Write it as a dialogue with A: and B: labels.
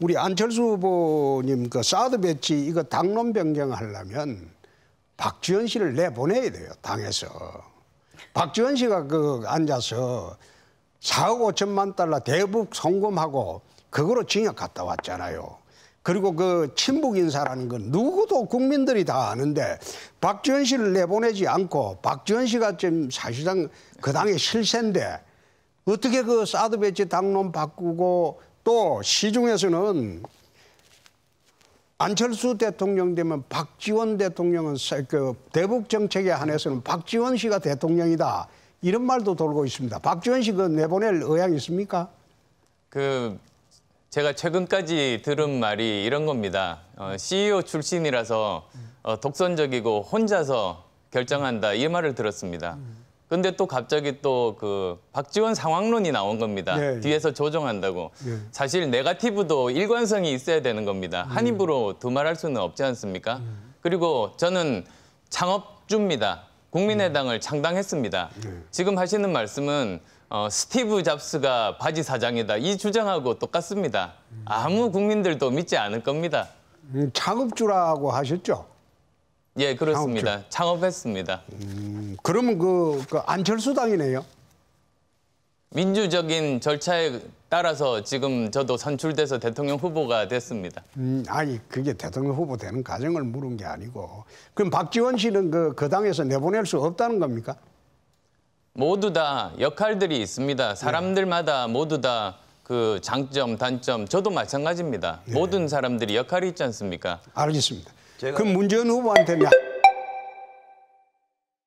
A: 우리 안철수 후보님 그 사드 배치 이거 당론 변경하려면 박지원 씨를 내보내야 돼요 당에서 박지원 씨가 그 앉아서 4억 5천만 달러 대북 송금하고 그거로 징역 갔다 왔잖아요. 그리고 그 친북 인사라는 건 누구도 국민들이 다 아는데 박지원 씨를 내보내지 않고 박지원 씨가 지금 사실상 그 당의 실세인데 어떻게 그 사드 배치 당론 바꾸고 또 시중에서는 안철수 대통령 되면 박지원 대통령은 그 대북 정책에 한해서는 박지원 씨가 대통령이다 이런 말도 돌고 있습니다. 박지원 씨그 내보낼 의향 있습니까?
B: 그 제가 최근까지 들은 말이 이런 겁니다. 어, CEO 출신이라서 어, 독선적이고 혼자서 결정한다 이 말을 들었습니다. 음. 근데 또 갑자기 또 그 박지원 상황론이 나온 겁니다. 예, 예, 뒤에서 조정한다고. 예. 사실 네가티브도 일관성이 있어야 되는 겁니다. 음. 한 입으로 두 말할 수는 없지 않습니까? 음. 그리고 저는 창업주입니다. 국민의당을 음. 창당했습니다. 예. 지금 하시는 말씀은 어, 스티브 잡스가 바지 사장이다 이 주장하고 똑같습니다. 아무 국민들도 믿지 않을 겁니다.
A: 음, 창업주라고 하셨죠?
B: 예, 그렇습니다. 창업주. 창업했습니다 음.
A: 그러면 그, 그 안철수당이네요.
B: 민주적인 절차에 따라서 지금 저도 선출돼서 대통령 후보가 됐습니다.
A: 음, 아니 그게 대통령 후보 되는 과정을 물은 게 아니고 그럼 박지원 씨는 그, 그 당에서 내보낼 수 없다는 겁니까?
B: 모두 다 역할들이 있습니다. 네. 사람들마다 네. 모두 다 그 장점, 단점, 저도 마찬가지입니다. 네. 모든 사람들이 역할이 있지 않습니까? 알겠습니다. 제가... 그럼 문재인
A: 후보한테는